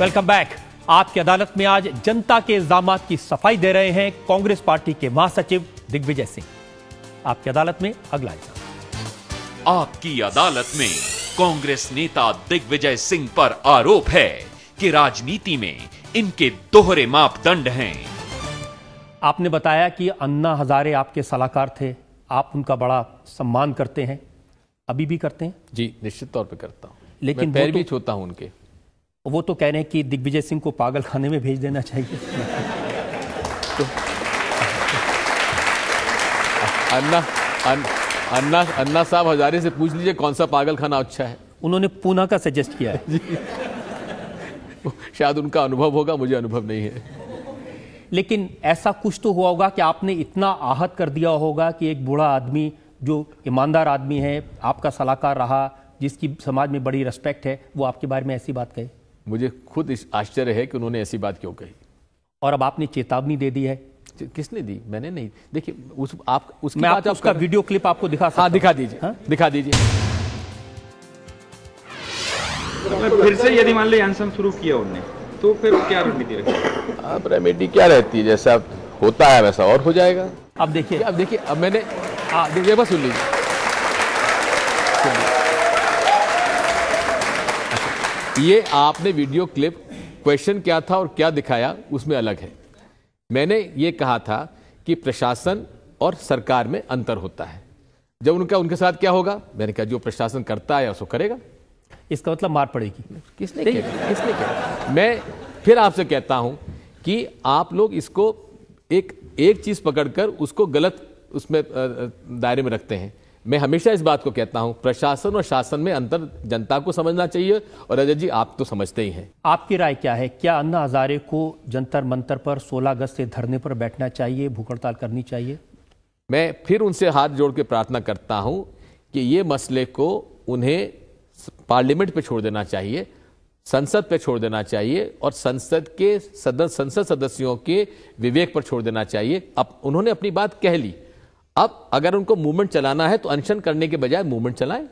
वेलकम बैक आपकी अदालत में आज जनता के इल्जाम की सफाई दे रहे हैं कांग्रेस पार्टी के महासचिव दिग्विजय सिंह आपकी अदालत में अगला इल्जाम आपकी अदालत में कांग्रेस नेता दिग्विजय सिंह पर आरोप है कि राजनीति में इनके दोहरे मापदंड हैं आपने बताया कि अन्ना हजारे आपके सलाहकार थे आप उनका बड़ा सम्मान करते हैं अभी भी करते हैं जी निश्चित तौर पर करता हूं लेकिन पैर तो भी छूता हूं उनके वो तो कह रहे हैं कि दिग्विजय सिंह को पागल खाने में भेज देना चाहिए तो, अन्ना अन, अन्ना अन्ना साहब हजारे से पूछ लीजिए कौन सा पागल खाना अच्छा है उन्होंने पूना का सजेस्ट किया है शायद उनका अनुभव होगा मुझे अनुभव नहीं है लेकिन ऐसा कुछ तो हुआ होगा कि आपने इतना आहत कर दिया होगा कि एक बूढ़ा आदमी जो ईमानदार आदमी है आपका सलाहकार रहा जिसकी समाज में बड़ी रेस्पेक्ट है वो आपके बारे में ऐसी बात कहे मुझे खुद इस आश्चर्य है कि उन्होंने ऐसी बात क्यों कही और अब आपने चेतावनी दे दी है किसने दी मैंने नहीं देखिए उस आप उसकी मैं बात आपको उसका कर... वीडियो क्लिप आपको दिखा हाँ दिखा दीजिए हा? दिखा दीजिए फिर से यदि मान लीजिए अनशन शुरू किया उन्होंने तो फिर क्या रणनीति रखी आप रेमेडी क्या रहती है जैसा होता है वैसा और हो जाएगा अब देखिए अब देखिए अब मैंने हाँ, देखिए बस सुन लीजिए ये आपने वीडियो क्लिप क्वेश्चन क्या था और क्या दिखाया उसमें अलग है मैंने ये कहा था कि प्रशासन और सरकार में अंतर होता है जब उनका उनके साथ क्या होगा मैंने कहा जो प्रशासन करता है उसको करेगा इसका मतलब मार पड़ेगी किसने किया किसने किया मैं फिर आपसे कहता हूं कि आप लोग इसको एक एक चीज पकड़कर उसको गलत उसमें दायरे में रखते हैं मैं हमेशा इस बात को कहता हूं प्रशासन और शासन में अंतर जनता को समझना चाहिए और अजय जी आप तो समझते ही हैं आपकी राय क्या है क्या अन्ना हजारे को जंतर मंतर पर 16 अगस्त से धरने पर बैठना चाहिए भूख हड़ताल करनी चाहिए मैं फिर उनसे हाथ जोड़ के प्रार्थना करता हूं कि ये मसले को उन्हें पार्लियामेंट पे छोड़ देना चाहिए संसद पे छोड़ देना चाहिए और संसद के सदस्य संसद सदस्यों के विवेक पर छोड़ देना चाहिए अब उन्होंने अपनी बात कह ली अब अगर उनको मूवमेंट चलाना है तो अनशन करने के बजाय मूवमेंट चलाएं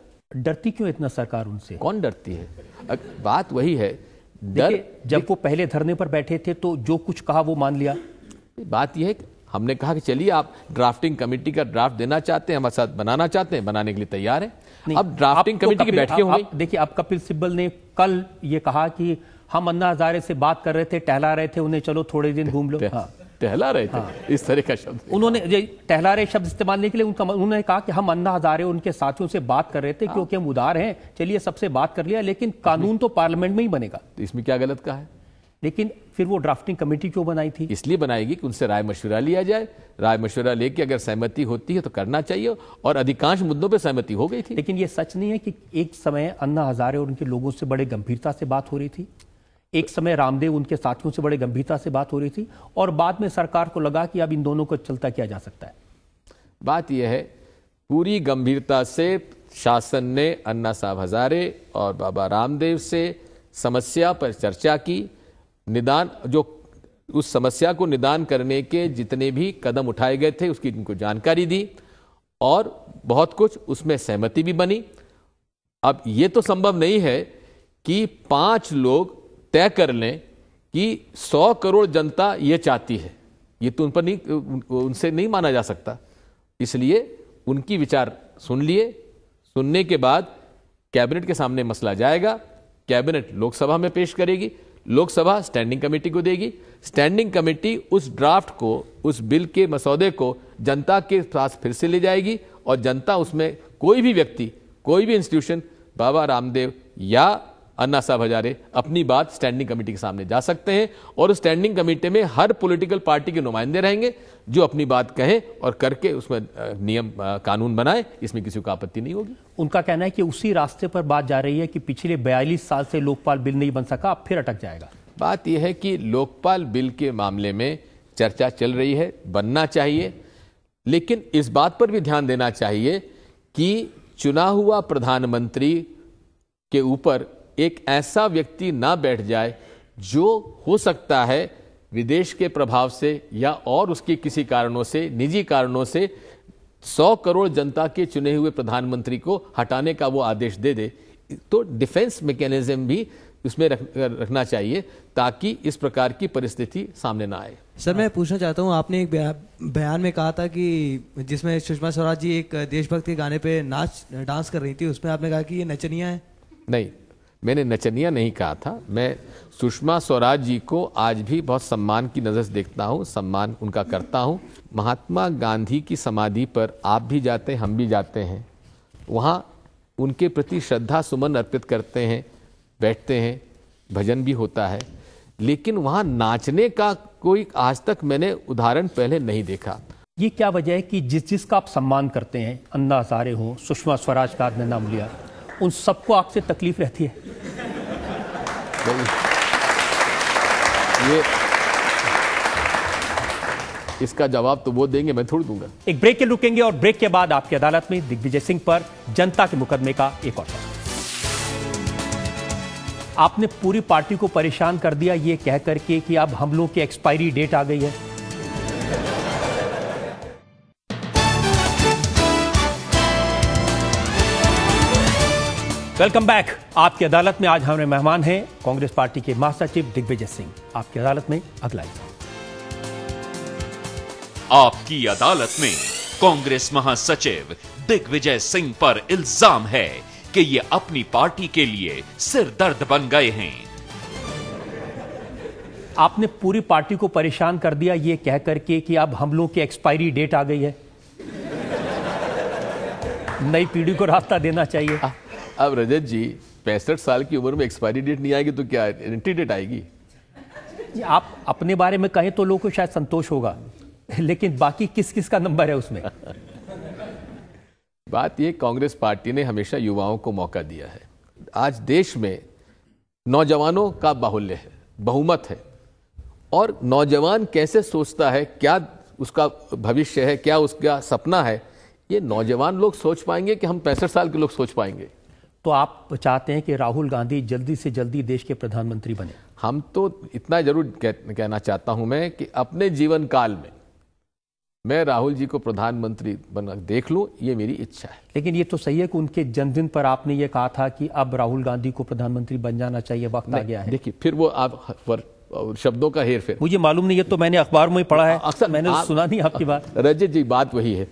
डरती क्यों इतना सरकार उनसे कौन डरती है बात वही है डर जब वो पहले धरने पर बैठे थे तो जो कुछ कहा वो मान लिया बात यह है हमने कहा कि चलिए आप ड्राफ्टिंग कमेटी का ड्राफ्ट देना चाहते हैं हमारे साथ बनाना चाहते हैं बनाने के लिए तैयार है अब ड्राफ्टिंग कमेटी की बैठक देखिए अब कपिल सिब्बल ने कल ये कहा कि हम अन्ना हजारे से बात कर रहे थे टहला रहे थे उन्हें चलो थोड़े दिन घूम लो हाँ। टहला रहे थे हाँ। इस तरह का शब्द उन्होंने टहला रहे शब्द इस्तेमाल नहीं के लिए उनका उन्होंने कहा कि हम अन्ना हजारे उनके साथियों से बात कर रहे थे हाँ। क्योंकि हम उदार हैं चलिए सबसे बात कर लिया लेकिन कानून तो पार्लियामेंट में ही बनेगा तो इसमें क्या गलत कहा है लेकिन फिर वो ड्राफ्टिंग कमेटी क्यों बनाई थी इसलिए बनाएगी कि उनसे राय मशवरा लिया जाए राय मशवरा लेके अगर सहमति होती है तो करना चाहिए और अधिकांश मुद्दों पर सहमति हो गई थी लेकिन ये सच नहीं है कि एक समय अन्ना हजारे और उनके लोगों से बड़े गंभीरता से बात हो रही थी एक समय रामदेव उनके साथियों से बड़े गंभीरता से बात हो रही थी और बाद में सरकार को लगा कि अब इन दोनों को चलता किया जा सकता है बात यह है पूरी गंभीरता से शासन ने अन्ना साहब हजारे और बाबा रामदेव से समस्या पर चर्चा की निदान जो उस समस्या को निदान करने के जितने भी कदम उठाए गए थे उसकी इनको जानकारी दी और बहुत कुछ उसमें सहमति भी बनी अब ये तो संभव नहीं है कि पांच लोग तय कर लें कि 100 करोड़ जनता ये चाहती है ये तो उन पर नहीं उनसे नहीं माना जा सकता इसलिए उनकी विचार सुन लिए सुनने के बाद कैबिनेट के सामने मसला जाएगा कैबिनेट लोकसभा में पेश करेगी लोकसभा स्टैंडिंग कमेटी को देगी स्टैंडिंग कमेटी उस ड्राफ्ट को उस बिल के मसौदे को जनता के पास फिर से ले जाएगी और जनता उसमें कोई भी व्यक्ति कोई भी इंस्टीट्यूशन बाबा रामदेव या अन्ना साहब हजारे अपनी बात स्टैंडिंग कमेटी के सामने जा सकते हैं और स्टैंडिंग कमेटी में हर पॉलिटिकल पार्टी के नुमाइंदे रहेंगे जो अपनी बात कहें और करके उसमें नियम कानून बनाए इसमें किसी को आपत्ति नहीं होगी उनका कहना है कि उसी रास्ते पर बात जा रही है कि पिछले बयालीस साल से लोकपाल बिल नहीं बन सका अब फिर अटक जाएगा बात यह है कि लोकपाल बिल के मामले में चर्चा चल रही है बनना चाहिए लेकिन इस बात पर भी ध्यान देना चाहिए कि चुना हुआ प्रधानमंत्री के ऊपर एक ऐसा व्यक्ति ना बैठ जाए जो हो सकता है विदेश के प्रभाव से या और उसके किसी कारणों से निजी कारणों से सौ करोड़ जनता के चुने हुए प्रधानमंत्री को हटाने का वो आदेश दे दे तो डिफेंस मैकेनिज्म भी उसमें रख, रखना चाहिए ताकि इस प्रकार की परिस्थिति सामने ना आए सर मैं पूछना चाहता हूँ आपने एक बयान में कहा था कि जिसमें सुषमा स्वराज जी एक देशभक्त के गाने पे नाच डांस कर रही थी उसमें आपने कहा कि ये नचनिया है नहीं मैंने नचनिया नहीं कहा था मैं सुषमा स्वराज जी को आज भी बहुत सम्मान की नज़र से देखता हूँ सम्मान उनका करता हूँ महात्मा गांधी की समाधि पर आप भी जाते हैं हम भी जाते हैं वहाँ उनके प्रति श्रद्धा सुमन अर्पित करते हैं बैठते हैं भजन भी होता है लेकिन वहाँ नाचने का कोई आज तक मैंने उदाहरण पहले नहीं देखा ये क्या वजह है कि जिस जिसका आप सम्मान करते हैं अन्ना हजारे हों सुषमा स्वराज का आपने नाम लिया उन सबको आपसे तकलीफ रहती है ये इसका जवाब तो वो देंगे मैं थोड़ी दूंगा एक ब्रेक के रुकेंगे और ब्रेक के बाद आपकी अदालत में दिग्विजय सिंह पर जनता के मुकदमे का एक और आपने पूरी पार्टी को परेशान कर दिया ये कहकर के कि अब हम लोग की एक्सपायरी डेट आ गई है वेलकम बैक आपकी अदालत में आज हमारे मेहमान हैं कांग्रेस पार्टी के महासचिव दिग्विजय सिंह आपकी अदालत में अगला आपकी अदालत में कांग्रेस महासचिव दिग्विजय सिंह पर इल्जाम है कि ये अपनी पार्टी के लिए सिर दर्द बन गए हैं आपने पूरी पार्टी को परेशान कर दिया ये कह करके कि अब हमलों की एक्सपायरी डेट आ गई है नई पीढ़ी को रास्ता देना चाहिए अब रजत जी पैंसठ साल की उम्र में एक्सपायरी डेट नहीं आएगी तो क्या एंट्री डेट आएगी आप अपने बारे में कहें तो लोगों को शायद संतोष होगा लेकिन बाकी किस किस का नंबर है उसमें बात यह कांग्रेस पार्टी ने हमेशा युवाओं को मौका दिया है आज देश में नौजवानों का बाहुल्य है बहुमत है और नौजवान कैसे सोचता है क्या उसका भविष्य है क्या उसका सपना है ये नौजवान लोग सोच पाएंगे कि हम पैंसठ साल के लोग सोच पाएंगे तो आप चाहते हैं कि राहुल गांधी जल्दी से जल्दी देश के प्रधानमंत्री बने हम तो इतना जरूर कह, कहना चाहता हूं मैं कि अपने जीवन काल में मैं राहुल जी को प्रधानमंत्री बना देख लूं ये मेरी इच्छा है लेकिन ये तो सही है कि उनके जन्मदिन पर आपने ये कहा था कि अब राहुल गांधी को प्रधानमंत्री बन जाना चाहिए वक्त आ गया है देखिए फिर वो आप पर शब्दों का हेर फेर मुझे मालूम नहीं है तो मैंने अखबार में पढ़ा है अक्सर मैंने तो सुना नहीं आपकी बात रजत जी बात वही है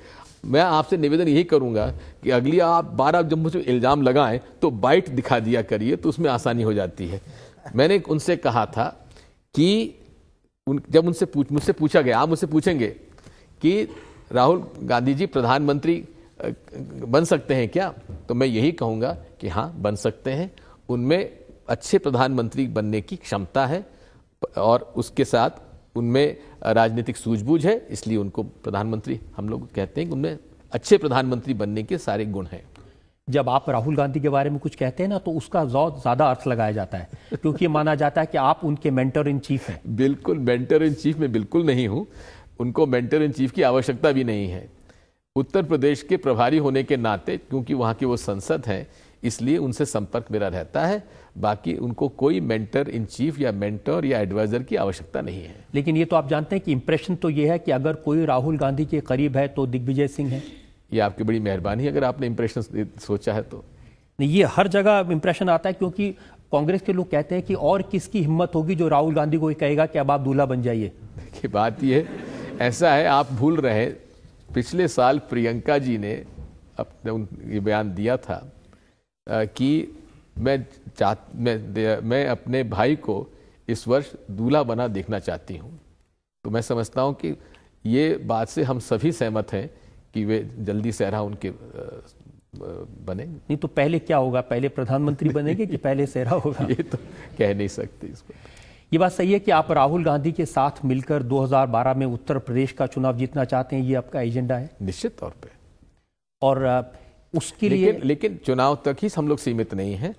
मैं आपसे निवेदन यही करूंगा कि अगली आप बारह जब मुझे इल्ज़ाम लगाएं तो बाइट दिखा दिया करिए तो उसमें आसानी हो जाती है मैंने उनसे कहा था कि उन जब उनसे पूछ मुझसे पूछा गया आप मुझसे पूछेंगे कि राहुल गांधी जी प्रधानमंत्री बन सकते हैं क्या तो मैं यही कहूँगा कि हाँ बन सकते हैं उनमें अच्छे प्रधानमंत्री बनने की क्षमता है और उसके साथ उनमें राजनीतिक सूझबूझ है इसलिए उनको प्रधानमंत्री हम लोग कहते हैं कि उनमें अच्छे प्रधानमंत्री बनने के सारे गुण हैं जब आप राहुल गांधी के बारे में कुछ कहते हैं ना तो उसका बहुत ज्यादा अर्थ लगाया जाता है क्योंकि माना जाता है कि आप उनके मेंटर इन चीफ हैं बिल्कुल मेंटर इन चीफ में बिल्कुल नहीं हूँ उनको मेंटर इन चीफ की आवश्यकता भी नहीं है उत्तर प्रदेश के प्रभारी होने के नाते क्योंकि वहां के वो संसद हैं इसलिए उनसे संपर्क मेरा रहता है बाकी उनको कोई मेंटर इन चीफ या मेंटर या एडवाइजर की आवश्यकता नहीं है लेकिन ये तो आप जानते हैं कि इंप्रेशन तो ये है कि अगर कोई राहुल गांधी के करीब है तो दिग्विजय सिंह है ये आपकी बड़ी मेहरबानी अगर आपने इंप्रेशन सोचा है तो ये हर जगह इंप्रेशन आता है क्योंकि कांग्रेस के लोग कहते हैं कि और किसकी हिम्मत होगी जो राहुल गांधी को कहेगा कि अब आप दूल्हा बन जाइए देखिए बात यह ऐसा है आप भूल रहे पिछले साल प्रियंका जी ने अपने ये बयान दिया था कि मैं चाह मैं मैं अपने भाई को इस वर्ष दूल्हा बना देखना चाहती हूँ तो मैं समझता हूँ कि ये बात से हम सभी सहमत हैं कि वे जल्दी सहरा उनके बने नहीं तो पहले क्या होगा पहले प्रधानमंत्री बनेंगे कि पहले सहरा होगा ये तो कह नहीं सकते इसको ये बात सही है कि आप राहुल गांधी के साथ मिलकर 2012 में उत्तर प्रदेश का चुनाव जीतना चाहते हैं ये आपका एजेंडा है निश्चित तौर पर और उसके लिए लेकिन चुनाव तक ही हम लोग सीमित नहीं है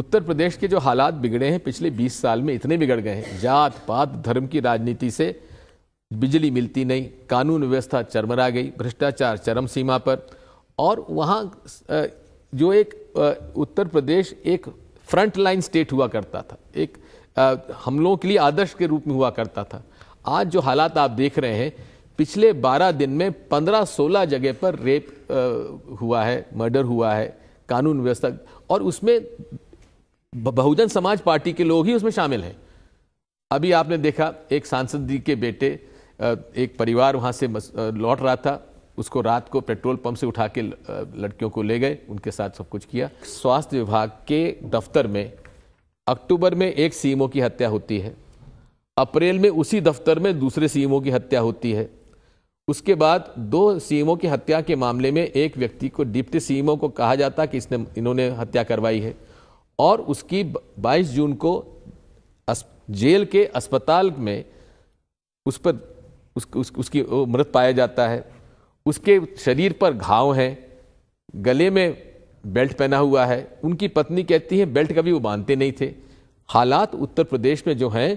उत्तर प्रदेश के जो हालात बिगड़े हैं पिछले 20 साल में इतने बिगड़ गए हैं जात पात धर्म की राजनीति से बिजली मिलती नहीं कानून व्यवस्था चरमरा गई भ्रष्टाचार चरम सीमा पर और वहाँ जो एक उत्तर प्रदेश एक फ्रंट लाइन स्टेट हुआ करता था एक हमलों के लिए आदर्श के रूप में हुआ करता था आज जो हालात आप देख रहे हैं पिछले 12 दिन में 15-16 जगह पर रेप हुआ है मर्डर हुआ है कानून व्यवस्था और उसमें बहुजन समाज पार्टी के लोग ही उसमें शामिल हैं अभी आपने देखा एक सांसद जी के बेटे एक परिवार वहाँ से लौट रहा था उसको रात को पेट्रोल पंप से उठा के लड़कियों को ले गए उनके साथ सब कुछ किया स्वास्थ्य विभाग के दफ्तर में अक्टूबर में एक सीएमओ की हत्या होती है अप्रैल में उसी दफ्तर में दूसरे सीएमओ की हत्या होती है उसके बाद दो सीएमओ की हत्या के मामले में एक व्यक्ति को डिप्टी सीएमओ को कहा जाता कि इसने इन्होंने हत्या करवाई है और उसकी 22 जून को जेल के अस्पताल में उस पर उस, उस, उसकी मृत पाया जाता है उसके शरीर पर घाव हैं गले में बेल्ट पहना हुआ है उनकी पत्नी कहती है बेल्ट कभी वो बांधते नहीं थे हालात उत्तर प्रदेश में जो हैं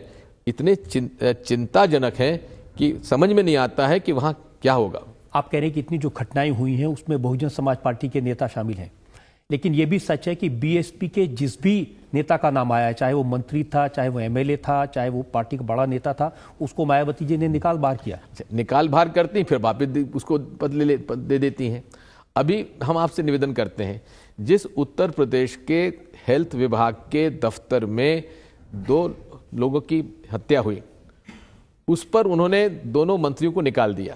इतने चिं, चिंताजनक हैं कि समझ में नहीं आता है कि वहाँ क्या होगा आप कह रहे हैं कि इतनी जो घटनाएं हुई हैं उसमें बहुजन समाज पार्टी के नेता शामिल हैं लेकिन ये भी सच है कि बीएसपी के जिस भी नेता का नाम आया चाहे वो मंत्री था चाहे वो एमएलए था चाहे वो पार्टी का बड़ा नेता था उसको मायावती जी ने निकाल बाहर किया अच्छा, निकाल बाहर करती फिर वापिस उसको बदले दे देती हैं अभी हम आपसे निवेदन करते हैं जिस उत्तर प्रदेश के हेल्थ विभाग के दफ्तर में दो लोगों की हत्या हुई उस पर उन्होंने दोनों मंत्रियों को निकाल दिया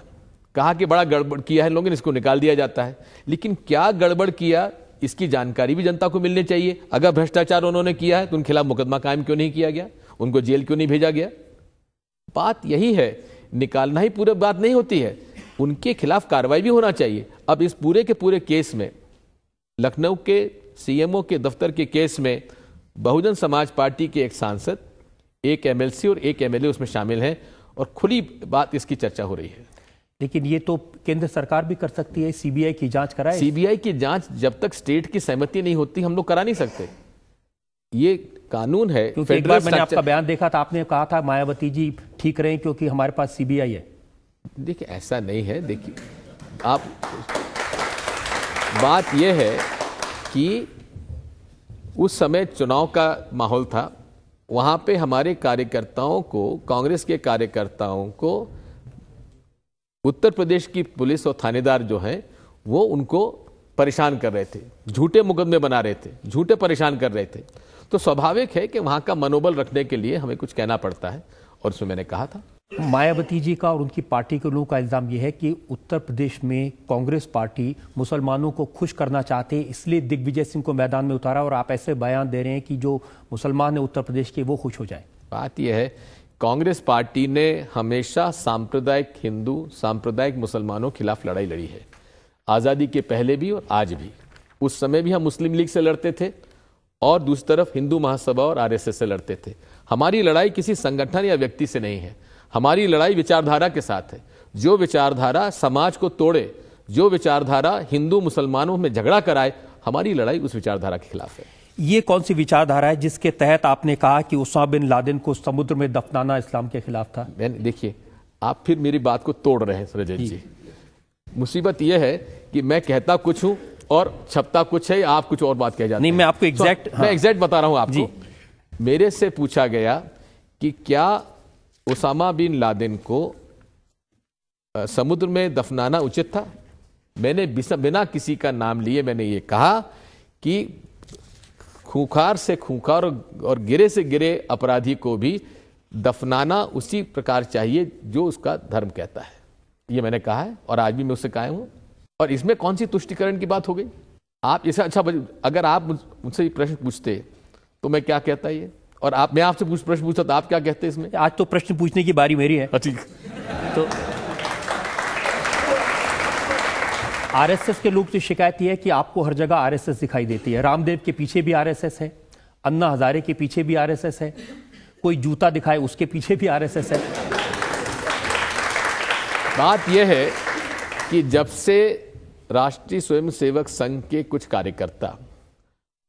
कहा कि बड़ा गड़बड़ किया है लोगों ने इसको निकाल दिया जाता है लेकिन क्या गड़बड़ किया इसकी जानकारी भी जनता को मिलनी चाहिए अगर भ्रष्टाचार उन्होंने किया है तो उनके खिलाफ मुकदमा कायम क्यों नहीं किया गया उनको जेल क्यों नहीं भेजा गया बात यही है निकालना ही पूरे बात नहीं होती है उनके खिलाफ कार्रवाई भी होना चाहिए अब इस पूरे के पूरे केस में लखनऊ के सीएमओ के दफ्तर के केस में बहुजन समाज पार्टी के एक सांसद एक एमएलसी और एक एमएलए उसमें शामिल हैं और खुली बात इसकी चर्चा हो रही है लेकिन ये तो केंद्र सरकार भी कर सकती है सीबीआई की जांच कराए सीबीआई की जांच जब तक स्टेट की सहमति नहीं होती हम लोग करा नहीं सकते ये कानून है फेडरल एक बार मैंने आपका बयान देखा था आपने कहा था मायावती जी ठीक रहे क्योंकि हमारे पास सीबीआई है देखिए ऐसा नहीं है देखिए आप बात यह है कि उस समय चुनाव का माहौल था वहाँ पे हमारे कार्यकर्ताओं को कांग्रेस के कार्यकर्ताओं को उत्तर प्रदेश की पुलिस और थानेदार जो हैं वो उनको परेशान कर रहे थे झूठे मुकदमे बना रहे थे झूठे परेशान कर रहे थे तो स्वाभाविक है कि वहाँ का मनोबल रखने के लिए हमें कुछ कहना पड़ता है और उसमें मैंने कहा था मायावती जी का और उनकी पार्टी के लोगों का इल्ज़ाम यह है कि उत्तर प्रदेश में कांग्रेस पार्टी मुसलमानों को खुश करना चाहते हैं इसलिए दिग्विजय सिंह को मैदान में उतारा और आप ऐसे बयान दे रहे हैं कि जो मुसलमान है उत्तर प्रदेश के वो खुश हो जाए बात यह है कांग्रेस पार्टी ने हमेशा सांप्रदायिक हिंदू सांप्रदायिक मुसलमानों के खिलाफ लड़ाई लड़ी है आज़ादी के पहले भी और आज भी उस समय भी हम मुस्लिम लीग से लड़ते थे और दूसरी तरफ हिंदू महासभा और आरएसएस से लड़ते थे हमारी लड़ाई किसी संगठन या व्यक्ति से नहीं है हमारी लड़ाई विचारधारा के साथ है जो विचारधारा समाज को तोड़े जो विचारधारा हिंदू मुसलमानों में झगड़ा कराए हमारी लड़ाई उस विचारधारा के खिलाफ है ये कौन सी विचारधारा है जिसके तहत आपने कहा कि उसामा बिन लादेन को समुद्र में दफनाना इस्लाम के खिलाफ था देखिए आप फिर मेरी बात को तोड़ रहे हैं सरजन जी मुसीबत यह है कि मैं कहता कुछ हूं और छपता कुछ है आप कुछ और बात कह जाते नहीं मैं आपको एग्जैक्ट मैं एग्जैक्ट हाँ। बता रहा हूं आपको मेरे से पूछा गया कि क्या उसामा बिन लादेन को समुद्र में दफनाना उचित था मैंने बिना किसी का नाम लिए मैंने ये कहा कि खूंखार से खूंखार और गिरे से गिरे अपराधी को भी दफनाना उसी प्रकार चाहिए जो उसका धर्म कहता है ये मैंने कहा है और आज भी मैं उससे कायम हूँ और इसमें कौन सी तुष्टिकरण की बात हो गई आप इसे अच्छा अगर आप मुझसे ये प्रश्न पूछते तो मैं क्या कहता ये और आप मैं आपसे पूछ प्रश्न पूछता तो आप क्या कहते हैं इसमें आज तो प्रश्न पूछने की बारी मेरी है हाँ, ठीक तो आरएसएस के लोग से शिकायत यह है कि आपको हर जगह आरएसएस दिखाई देती है रामदेव के पीछे भी आरएसएस है अन्ना हजारे के पीछे भी आरएसएस है कोई जूता दिखाए उसके पीछे भी आरएसएस है बात यह है कि जब से राष्ट्रीय स्वयंसेवक संघ के कुछ कार्यकर्ता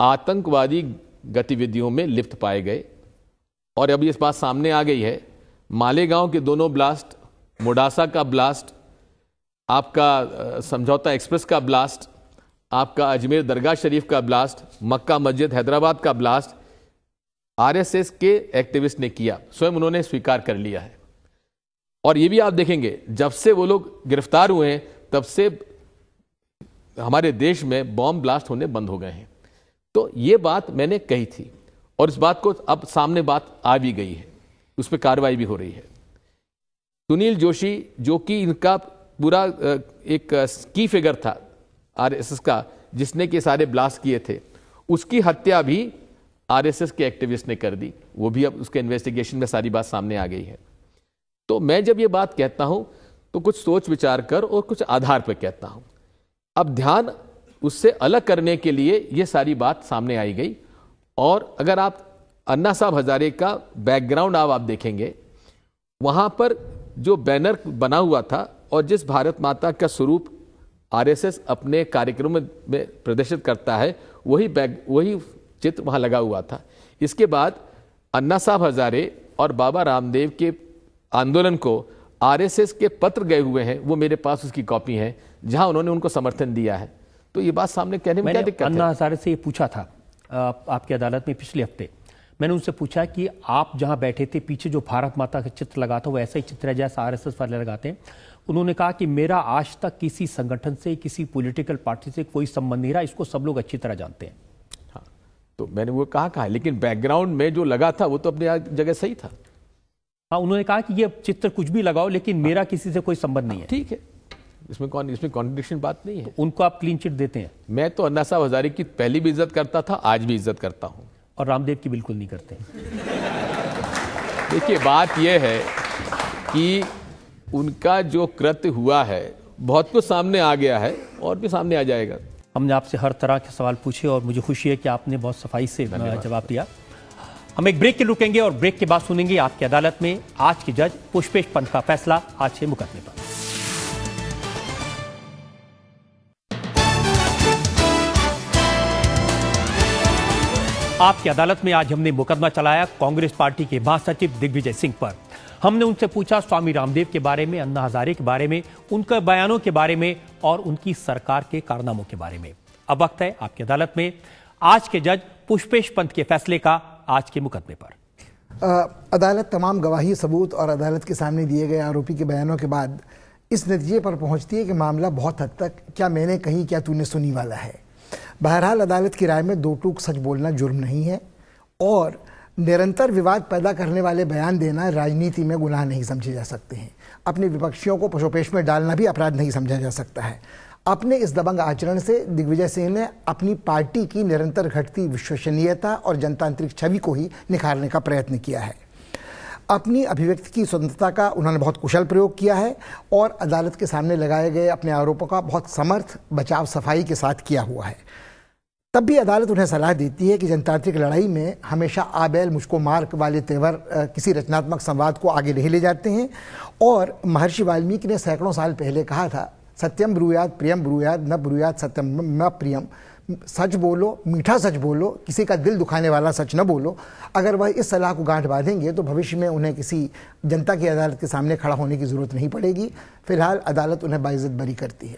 आतंकवादी गतिविधियों में लिप्त पाए गए और अब ये बात सामने आ गई है मालेगांव के दोनों ब्लास्ट मोडासा का ब्लास्ट आपका समझौता एक्सप्रेस का ब्लास्ट आपका अजमेर दरगाह शरीफ का ब्लास्ट मक्का मस्जिद हैदराबाद का ब्लास्ट आरएसएस के एक्टिविस्ट ने किया स्वयं उन्होंने स्वीकार कर लिया है और ये भी आप देखेंगे जब से वो लोग गिरफ्तार हुए हैं तब से हमारे देश में बॉम्ब ब्लास्ट होने बंद हो गए हैं तो ये बात मैंने कही थी और इस बात को अब सामने बात आ भी गई है उस पर कार्रवाई भी हो रही है सुनील जोशी जो कि इनका पूरा एक की फिगर था आरएसएस का जिसने के सारे ब्लास्ट किए थे उसकी हत्या भी आरएसएस के एक्टिविस्ट ने कर दी वो भी अब उसके इन्वेस्टिगेशन में सारी बात सामने आ गई है तो मैं जब ये बात कहता हूँ तो कुछ सोच विचार कर और कुछ आधार पर कहता हूँ अब ध्यान उससे अलग करने के लिए ये सारी बात सामने आई गई और अगर आप अन्ना साहब हजारे का बैकग्राउंड आप आप देखेंगे वहाँ पर जो बैनर बना हुआ था और जिस भारत माता का स्वरूप आरएसएस अपने कार्यक्रम में प्रदर्शित करता है वही बैग वही चित्र वहाँ लगा हुआ था इसके बाद अन्ना साहब हजारे और बाबा रामदेव के आंदोलन को आरएसएस के पत्र गए हुए हैं वो मेरे पास उसकी कॉपी है जहाँ उन्होंने उनको समर्थन दिया है तो ये बात सामने कहने में क्या दिक्कत अन्ना हजारे से ये पूछा था आप, आपकी अदालत में पिछले हफ्ते मैंने उनसे पूछा कि आप जहां बैठे थे पीछे जो भारत माता का चित्र लगा था वो ऐसा ही चित्र है जैसा आर एस एस वाले लगाते हैं उन्होंने कहा कि मेरा आज तक किसी संगठन से किसी पोलिटिकल पार्टी से कोई संबंध नहीं रहा इसको सब लोग अच्छी तरह जानते हैं हाँ, तो मैंने वो कहा कहा लेकिन बैकग्राउंड में जो लगा था वो तो अपने जगह सही था हाँ उन्होंने कहा कि ये चित्र कुछ भी लगाओ लेकिन मेरा किसी से कोई संबंध नहीं है हाँ, ठीक है इसमें कौन इसमें कॉन्ट्रडिक्शन बात नहीं है तो उनको आप क्लीन चिट देते हैं मैं तो अन्ना साहब हजारी की पहली भी इज्जत करता था आज भी इज्जत करता हूँ और रामदेव की बिल्कुल नहीं करते देखिए बात यह है कि उनका जो कृत्य हुआ है बहुत कुछ सामने आ गया है और भी सामने आ जाएगा हमने आपसे हर तरह के सवाल पूछे और मुझे खुशी है कि आपने बहुत सफाई से जवाब दिया हम एक ब्रेक के रुकेंगे और ब्रेक के बाद सुनेंगे आपकी अदालत में आज के जज पुष्पेश पंत का फैसला आज के मुकदमे पर आपकी अदालत में आज हमने मुकदमा चलाया कांग्रेस पार्टी के महासचिव दिग्विजय सिंह पर हमने उनसे पूछा स्वामी रामदेव के बारे में अन्ना हजारे के बारे में उनके बयानों के बारे में और उनकी सरकार के कारनामों के बारे में अब वक्त है आपकी अदालत में आज के जज पुष्पेश पंत के फैसले का आज के मुकदमे पर आ, अदालत तमाम गवाही सबूत और अदालत के सामने दिए गए आरोपी के बयानों के बाद इस नतीजे पर पहुंचती है कि मामला बहुत हद तक क्या मैंने कही क्या तूने सुनी वाला है बहरहाल अदालत की राय में दो टूक सच बोलना जुर्म नहीं है और निरंतर विवाद पैदा करने वाले बयान देना राजनीति में गुनाह नहीं समझे जा सकते हैं अपने विपक्षियों को पशुपेश में डालना भी अपराध नहीं समझा जा सकता है अपने इस दबंग आचरण से दिग्विजय सिंह ने अपनी पार्टी की निरंतर घटती विश्वसनीयता और जनतांत्रिक छवि को ही निखारने का प्रयत्न किया है अपनी अभिव्यक्ति की स्वतंत्रता का उन्होंने बहुत कुशल प्रयोग किया है और अदालत के सामने लगाए गए अपने आरोपों का बहुत समर्थ बचाव सफाई के साथ किया हुआ है तब भी अदालत उन्हें सलाह देती है कि जनतांत्रिक लड़ाई में हमेशा आबैल मुझको मार्क वाले तेवर किसी रचनात्मक संवाद को आगे नहीं ले जाते हैं और महर्षि वाल्मीकि ने सैकड़ों साल पहले कहा था सत्यम ब्रुयाद प्रियम ब्रुयाद न ब्रुयाद सत्यम न प्रियम सच बोलो मीठा सच बोलो किसी का दिल दुखाने वाला सच न बोलो अगर वह इस सलाह को गांठ बांधेंगे तो भविष्य में उन्हें किसी जनता की अदालत के सामने खड़ा होने की ज़रूरत नहीं पड़ेगी फिलहाल अदालत उन्हें बाइज़त बरी करती है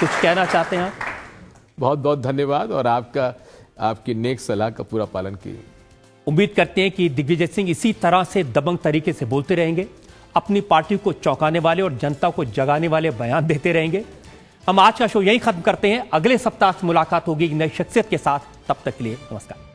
कुछ कहना चाहते हैं बहुत बहुत धन्यवाद और आपका आपकी नेक सलाह का पूरा पालन की उम्मीद करते हैं कि दिग्विजय सिंह इसी तरह से दबंग तरीके से बोलते रहेंगे अपनी पार्टी को चौंकाने वाले और जनता को जगाने वाले बयान देते रहेंगे हम आज का शो यहीं खत्म करते हैं अगले सप्ताह मुलाकात होगी एक नई शख्सियत के साथ तब तक के लिए नमस्कार